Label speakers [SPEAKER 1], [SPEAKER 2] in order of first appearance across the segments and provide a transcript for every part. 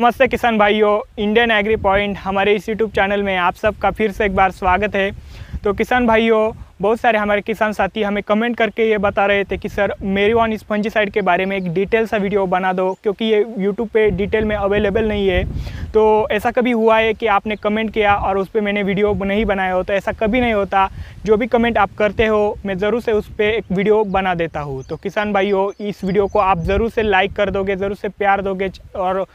[SPEAKER 1] नमस्ते किसान भाइयों इंडियन एग्री पॉइंट हमारे इस यूट्यूब चैनल में आप सबका फिर से एक बार स्वागत है तो किसान भाइयों बहुत सारे हमारे किसान साथी हमें कमेंट करके ये बता रहे थे कि सर मेरी वन स्पंजीसाइड के बारे में एक डिटेल सा वीडियो बना दो क्योंकि ये यूट्यूब पे डिटेल में अवेलेबल नहीं है तो ऐसा कभी हुआ है कि आपने कमेंट किया और उस पर मैंने वीडियो नहीं बनाया हो तो ऐसा कभी नहीं होता जो भी कमेंट आप करते हो मैं ज़रूर से उस पर एक वीडियो बना देता हूँ तो किसान भाइयों इस वीडियो को आप ज़रूर से लाइक कर दोगे ज़रूर से प्यार दोगे और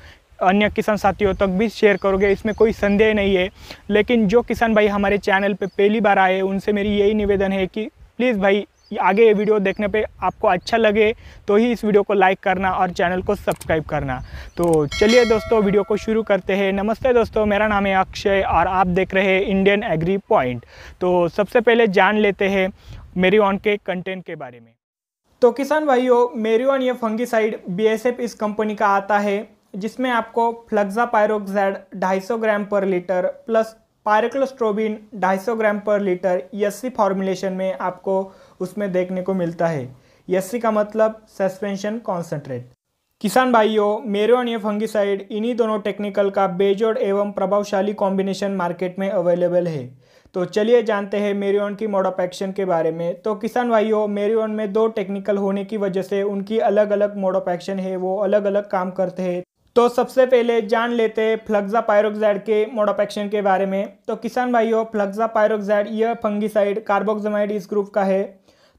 [SPEAKER 1] अन्य किसान साथियों तक भी शेयर करोगे इसमें कोई संदेह नहीं है लेकिन जो किसान भाई हमारे चैनल पर पहली बार आए उनसे मेरी यही निवेदन है कि प्लीज़ भाई आगे ये वीडियो देखने पे आपको अच्छा लगे तो ही इस वीडियो को लाइक करना और चैनल को सब्सक्राइब करना तो चलिए दोस्तों वीडियो को शुरू करते हैं नमस्ते दोस्तों मेरा नाम है अक्षय और आप देख रहे हैं इंडियन एग्री पॉइंट तो सबसे पहले जान लेते हैं मेरी ऑन के कंटेंट के बारे में तो किसान भाइयों मेरीवान ये फंगीसाइड बीएसएफ इस कंपनी का आता है जिसमें आपको फ्लग्जा पायरोक्साइड ढाई ग्राम पर लीटर प्लस पायरक्लोस्ट्रोबिन ढाई ग्राम पर लीटर यस्सी e फॉर्मुलेशन में आपको उसमें देखने को मिलता है यस्सी e का मतलब सस्पेंशन कॉन्सेंट्रेट किसान भाइयों मेरो और ये फंगिसाइड इन्हीं दोनों टेक्निकल का बेजोड़ एवं प्रभावशाली कॉम्बिनेशन मार्केट में अवेलेबल है तो चलिए जानते हैं मेरियन की मोड ऑफ एक्शन के बारे में तो किसान भाइयों मेरियन में दो टेक्निकल होने की वजह से उनकी अलग अलग मोड ऑफ एक्शन है वो अलग अलग काम करते हैं तो सबसे पहले जान लेते हैं फ्लग्जा पायरोक्साइड के मोड ऑफ एक्शन के बारे में तो किसान भाइयों फ्लग्जा पायरोक्साइड यह फंगिसाइड कार्बोक्सामाइड इस ग्रुप का है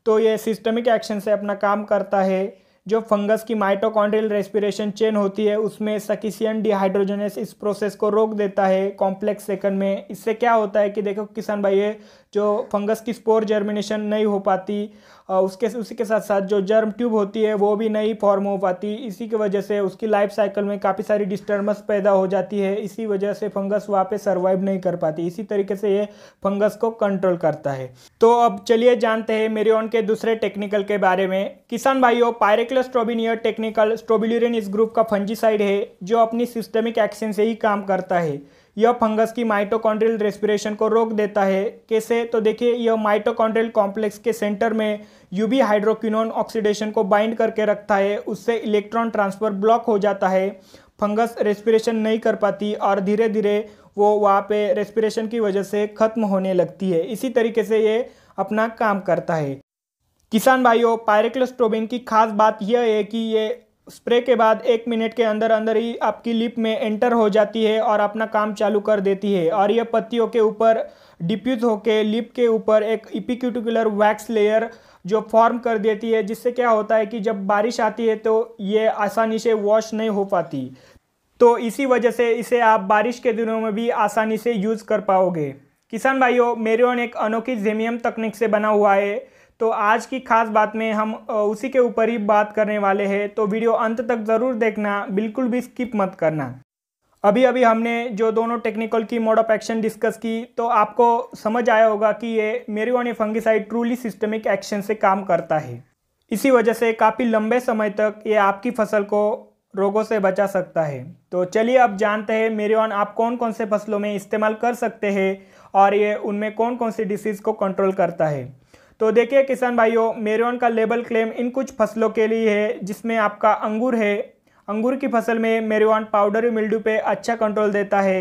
[SPEAKER 1] तो यह सिस्टमिक एक्शन से अपना काम करता है जो फंगस की माइटोकॉन्ड्रियल रेस्पिरेशन चेन होती है उसमें सकिसियन डिहाइड्रोजनस इस प्रोसेस को रोक देता है कॉम्प्लेक्स सेकंड में इससे क्या होता है कि देखो किसान भाई ये जो फंगस की स्पोर जर्मिनेशन नहीं हो पाती उसके उसी के साथ साथ जो जर्म ट्यूब होती है वो भी नहीं फॉर्म हो पाती इसी की वजह से उसकी लाइफ साइकिल में काफ़ी सारी डिस्टर्बेंस पैदा हो जाती है इसी वजह से फंगस वहाँ पे सर्वाइव नहीं कर पाती इसी तरीके से ये फंगस को कंट्रोल करता है तो अब चलिए जानते हैं मेरियन के दूसरे टेक्निकल के बारे में किसान भाइयों पायरेक्लस स्ट्रोबिनियर टेक्निकल स्ट्रोबिलियन इस ग्रुप का फंजीसाइड है जो अपनी सिस्टमिक एक्शन से ही काम करता है यह फंगस की माइटोकॉन्ड्रियल रेस्पिरेशन को रोक देता है कैसे तो देखिए यह माइटोकॉन्ड्रियल कॉम्प्लेक्स के सेंटर में यूबी हाइड्रोक्विनोन ऑक्सीडेशन को बाइंड करके रखता है उससे इलेक्ट्रॉन ट्रांसफर ब्लॉक हो जाता है फंगस रेस्पिरेशन नहीं कर पाती और धीरे धीरे वो वहाँ पे रेस्पिरेशन की वजह से ख़त्म होने लगती है इसी तरीके से ये अपना काम करता है किसान भाइयों पायरेक्लोस्ट्रोबिन की खास बात यह है कि ये स्प्रे के बाद एक मिनट के अंदर अंदर ही आपकी लिप में एंटर हो जाती है और अपना काम चालू कर देती है और यह पत्तियों के ऊपर डिप्यूज होकर लिप के ऊपर एक इपिक्यूटिकुलर वैक्स लेयर जो फॉर्म कर देती है जिससे क्या होता है कि जब बारिश आती है तो ये आसानी से वॉश नहीं हो पाती तो इसी वजह से इसे आप बारिश के दिनों में भी आसानी से यूज़ कर पाओगे किसान भाइयों मेरियन एक अनोखी जेमियम तकनीक से बना हुआ है तो आज की खास बात में हम उसी के ऊपर ही बात करने वाले हैं तो वीडियो अंत तक ज़रूर देखना बिल्कुल भी स्किप मत करना अभी अभी हमने जो दोनों टेक्निकल की मोड ऑफ एक्शन डिस्कस की तो आपको समझ आया होगा कि ये Merivon fungicide truly systemic action से काम करता है इसी वजह से काफ़ी लंबे समय तक ये आपकी फसल को रोगों से बचा सकता है तो चलिए अब जानते हैं मेरीवान आप कौन कौन से फसलों में इस्तेमाल कर सकते हैं और ये उनमें कौन कौन सी डिसीज़ को कंट्रोल करता है तो देखिए किसान भाइयों मेरोन का लेबल क्लेम इन कुछ फसलों के लिए है जिसमें आपका अंगूर है अंगूर की फसल में मेरोन पाउडर मिल्डू पे अच्छा कंट्रोल देता है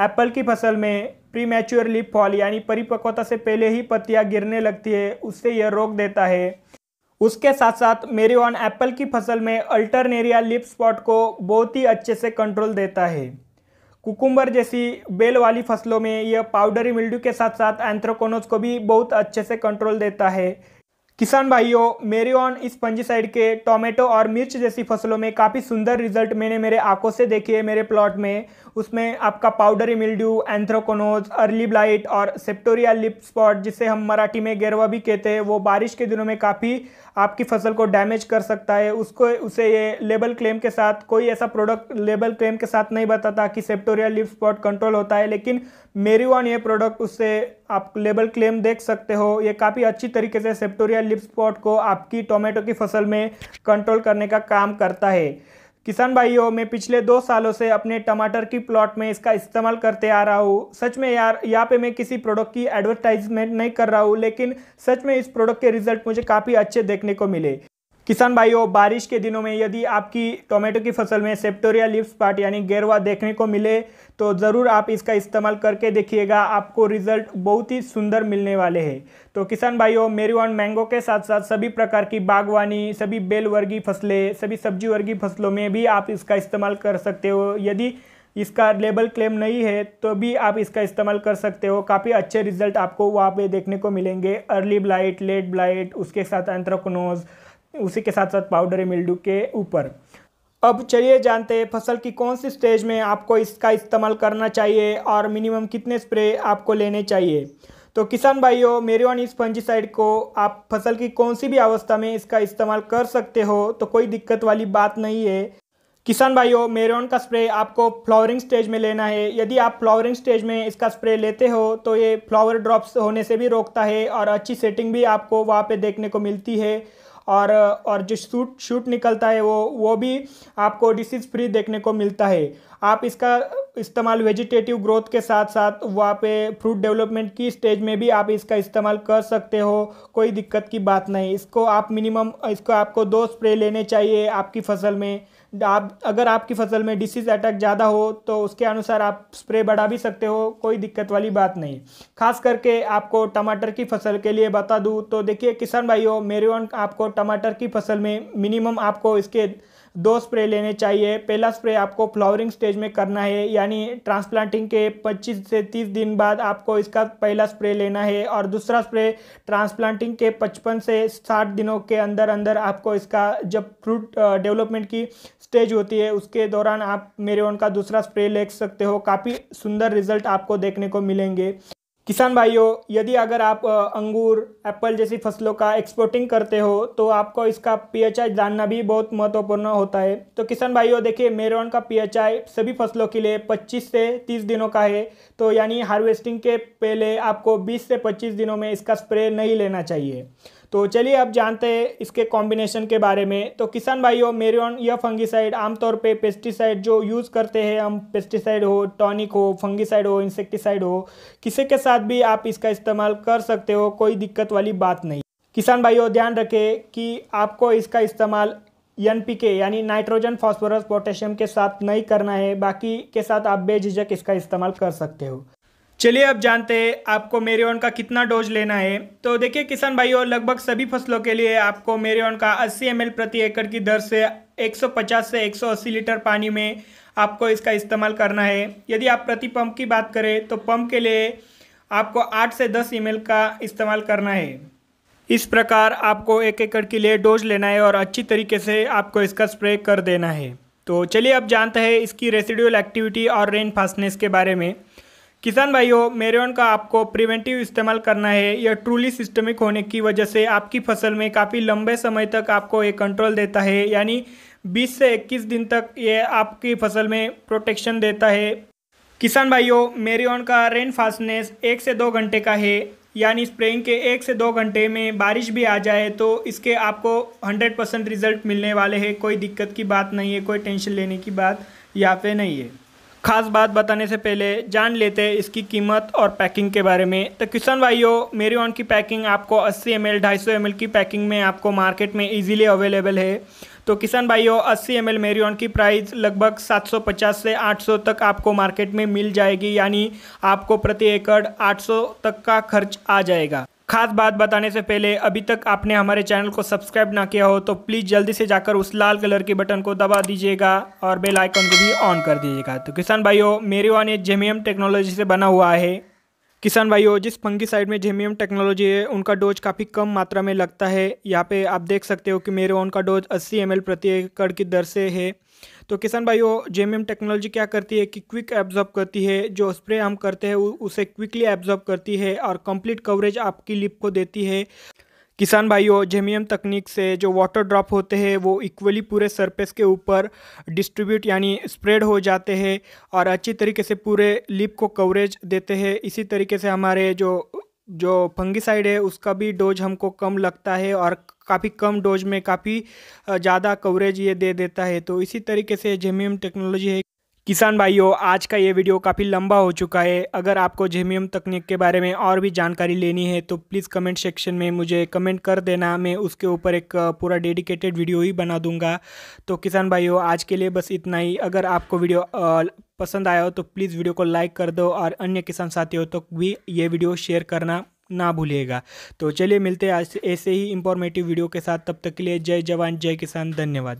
[SPEAKER 1] एप्पल की फसल में प्री मैच्योर लिप फॉल यानी परिपक्वता से पहले ही पत्तियाँ गिरने लगती है उससे यह रोक देता है उसके साथ साथ मेरीवान एप्पल की फसल में अल्टरनेरिया लिप स्पॉट को बहुत ही अच्छे से कंट्रोल देता है कुकुम्बर जैसी बेल वाली फसलों में यह पाउडरी मिल्ड्यू के साथ साथ एंथ्रोकोनोज को भी बहुत अच्छे से कंट्रोल देता है किसान भाइयों मेरियन इस पंजीसाइड के टोमेटो और मिर्च जैसी फसलों में काफ़ी सुंदर रिजल्ट मैंने मेरे आंखों से देखे है मेरे प्लॉट में उसमें आपका powdery mildew anthracnose early blight और सेप्टोरिया लिप स्पॉट जिसे हम मराठी में गेरवा भी कहते हैं वो बारिश के दिनों में काफ़ी आपकी फसल को डैमेज कर सकता है उसको उसे ये लेबल क्लेम के साथ कोई ऐसा प्रोडक्ट लेबल क्लेम के साथ नहीं बताता कि सेप्टोरिया लिप स्पॉट कंट्रोल होता है लेकिन मेरी वन ये प्रोडक्ट उससे आप लेबल क्लेम देख सकते हो ये काफ़ी अच्छी तरीके से सेप्टोरिया लिप स्पॉट को आपकी टोमेटो की फसल में कंट्रोल करने का काम करता है किसान भाइयों मैं पिछले दो सालों से अपने टमाटर की प्लॉट में इसका इस्तेमाल करते आ रहा हूँ सच में यार यहाँ पे मैं किसी प्रोडक्ट की एडवर्टाइजमेंट नहीं कर रहा हूँ लेकिन सच में इस प्रोडक्ट के रिजल्ट मुझे काफ़ी अच्छे देखने को मिले किसान भाइयों बारिश के दिनों में यदि आपकी टोमेटो की फसल में सेप्टोरिया लिप्स पार्ट यानी गेरवा देखने को मिले तो ज़रूर आप इसका इस्तेमाल करके देखिएगा आपको रिजल्ट बहुत ही सुंदर मिलने वाले हैं तो किसान भाइयों मेरी वन मैंगो के साथ साथ सभी प्रकार की बागवानी सभी बेल वर्गीय फसलें सभी सब्जी वर्गीय फसलों में भी आप इसका इस्तेमाल कर सकते हो यदि इसका लेबल क्लेम नहीं है तो भी आप इसका इस्तेमाल कर सकते हो काफ़ी अच्छे रिजल्ट आपको वहाँ पे देखने को मिलेंगे अर्ली ब्लाइट लेट ब्लाइट उसके साथ एंथ्रोकनोज़ उसी के साथ साथ पाउडर मिल्डू के ऊपर अब चलिए जानते हैं फसल की कौन सी स्टेज में आपको इसका इस्तेमाल करना चाहिए और मिनिमम कितने स्प्रे आपको लेने चाहिए तो किसान भाइयों मेरेवान इस फंजीसाइड को आप फसल की कौन सी भी अवस्था में इसका इस्तेमाल कर सकते हो तो कोई दिक्कत वाली बात नहीं है किसान भाइयों मेरोन का स्प्रे आपको फ्लावरिंग स्टेज में लेना है यदि आप फ्लावरिंग स्टेज में इसका स्प्रे लेते हो तो ये फ्लावर ड्रॉप्स होने से भी रोकता है और अच्छी सेटिंग भी आपको वहाँ पे देखने को मिलती है और और जो शूट शूट निकलता है वो वो भी आपको डिसीज़ फ्री देखने को मिलता है आप इसका इस्तेमाल वेजिटेटिव ग्रोथ के साथ साथ वहाँ पे फ्रूट डेवलपमेंट की स्टेज में भी आप इसका इस्तेमाल कर सकते हो कोई दिक्कत की बात नहीं इसको आप मिनिमम इसको आपको दो स्प्रे लेने चाहिए आपकी फसल में आप अगर आपकी फसल में डिसीज अटैक ज़्यादा हो तो उसके अनुसार आप स्प्रे बढ़ा भी सकते हो कोई दिक्कत वाली बात नहीं खास करके आपको टमाटर की फसल के लिए बता दूँ तो देखिए किसान भाइयों मेरे आपको टमाटर की फसल में मिनिमम आपको इसके दो स्प्रे लेने चाहिए पहला स्प्रे आपको फ्लावरिंग स्टेज में करना है यानी ट्रांसप्लांटिंग के 25 से 30 दिन बाद आपको इसका पहला स्प्रे लेना है और दूसरा स्प्रे ट्रांसप्लांटिंग के 55 से 60 दिनों के अंदर अंदर आपको इसका जब फ्रूट डेवलपमेंट की स्टेज होती है उसके दौरान आप मेरे का दूसरा स्प्रे ले सकते हो काफ़ी सुंदर रिजल्ट आपको देखने को मिलेंगे किसान भाइयों यदि अगर आप अंगूर एप्पल जैसी फसलों का एक्सपोर्टिंग करते हो तो आपको इसका पीएचआई जानना भी बहुत महत्वपूर्ण होता है तो किसान भाइयों देखिए मेरोन का पीएचआई सभी फसलों के लिए 25 से 30 दिनों का है तो यानी हार्वेस्टिंग के पहले आपको 20 से 25 दिनों में इसका स्प्रे नहीं लेना चाहिए तो चलिए अब जानते हैं इसके कॉम्बिनेशन के बारे में तो किसान भाइयों मेरियन यह फंगिसाइड आमतौर पे पेस्टिसाइड जो यूज़ करते हैं हम पेस्टिसाइड हो टॉनिक हो फंगिसाइड हो इंसेक्टिसाइड हो किसी के साथ भी आप इसका इस्तेमाल कर सकते हो कोई दिक्कत वाली बात नहीं किसान भाइयों ध्यान रखें कि आपको इसका इस्तेमाल एन यानी नाइट्रोजन फॉस्फोरस पोटेशियम के साथ नहीं करना है बाकी के साथ आप बेझिझक इसका इस्तेमाल कर सकते हो चलिए अब जानते हैं आपको मेरेन का कितना डोज लेना है तो देखिए किसान भाइयों लगभग सभी फसलों के लिए आपको मेरेन का 80 एम प्रति एकड़ की दर से 150 से 180 लीटर पानी में आपको इसका इस्तेमाल करना है यदि आप प्रति पंप की बात करें तो पंप के लिए आपको 8 से 10 एम का इस्तेमाल करना है इस प्रकार आपको एक एकड़ के लिए डोज लेना है और अच्छी तरीके से आपको इसका स्प्रे कर देना है तो चलिए अब जानते हैं इसकी रेसिड्यूल एक्टिविटी और रेन फास्टनेस के बारे में किसान भाइयों मेरेन का आपको प्रिवेंटिव इस्तेमाल करना है यह ट्रूली सिस्टमिक होने की वजह से आपकी फसल में काफ़ी लंबे समय तक आपको ये कंट्रोल देता है यानी 20 से 21 दिन तक ये आपकी फसल में प्रोटेक्शन देता है किसान भाइयों मेरेन का रेन फास्टनेस एक से दो घंटे का है यानी स्प्रेइंग के एक से दो घंटे में बारिश भी आ जाए तो इसके आपको 100 परसेंट रिजल्ट मिलने वाले हैं कोई दिक्कत की बात नहीं है कोई टेंशन लेने की बात यहाँ पे नहीं है खास बात बताने से पहले जान लेते हैं इसकी कीमत और पैकिंग के बारे में तो किसान भाइयों मेरी ऑन की पैकिंग आपको 80 एम एल ढाई की पैकिंग में आपको मार्केट में इजीली अवेलेबल है तो किसान भाइयों 80 एम एल ऑन की प्राइस लगभग 750 से 800 तक आपको मार्केट में मिल जाएगी यानी आपको प्रति एकड़ 800 तक का खर्च आ जाएगा खास बात बताने से पहले अभी तक आपने हमारे चैनल को सब्सक्राइब ना किया हो तो प्लीज़ जल्दी से जाकर उस लाल कलर के बटन को दबा दीजिएगा और बेल आइकन को भी ऑन कर दीजिएगा तो किसान भाइयों मेरे वन ये जेमियम टेक्नोलॉजी से बना हुआ है किसान भाइयों जिस साइड में जेमियम टेक्नोलॉजी है उनका डोज काफ़ी कम मात्रा में लगता है यहाँ पे आप देख सकते हो कि मेरे उनका डोज 80 एम प्रति एकड़ की दर से है तो किसान भाइयों जेमियम टेक्नोलॉजी क्या करती है कि क्विक एब्जॉर्ब करती है जो स्प्रे हम करते हैं उसे क्विकली एब्जॉर्ब करती है और कंप्लीट कवरेज आपकी लिप को देती है किसान भाइयों जेमियम तकनीक से जो वाटर ड्रॉप होते हैं वो इक्वली पूरे सरफेस के ऊपर डिस्ट्रीब्यूट यानी स्प्रेड हो जाते हैं और अच्छी तरीके से पूरे लिप को कवरेज देते हैं इसी तरीके से हमारे जो जो फंगिसाइड है उसका भी डोज हमको कम लगता है और काफ़ी कम डोज में काफ़ी ज़्यादा कवरेज ये दे देता है तो इसी तरीके से जेमियम टेक्नोलॉजी है किसान भाइयों आज का ये वीडियो काफ़ी लंबा हो चुका है अगर आपको जेमियम तकनीक के बारे में और भी जानकारी लेनी है तो प्लीज़ कमेंट सेक्शन में मुझे कमेंट कर देना मैं उसके ऊपर एक पूरा डेडिकेटेड वीडियो ही बना दूंगा तो किसान भाइयों आज के लिए बस इतना ही अगर आपको वीडियो पसंद आया हो तो प्लीज़ वीडियो को लाइक कर दो और अन्य किसान साथियों तक तो भी ये वीडियो शेयर करना ना भूलिएगा तो चलिए मिलते हैं आज ऐसे ही इंफॉर्मेटिव वीडियो के साथ तब तक के लिए जय जवान जय किसान धन्यवाद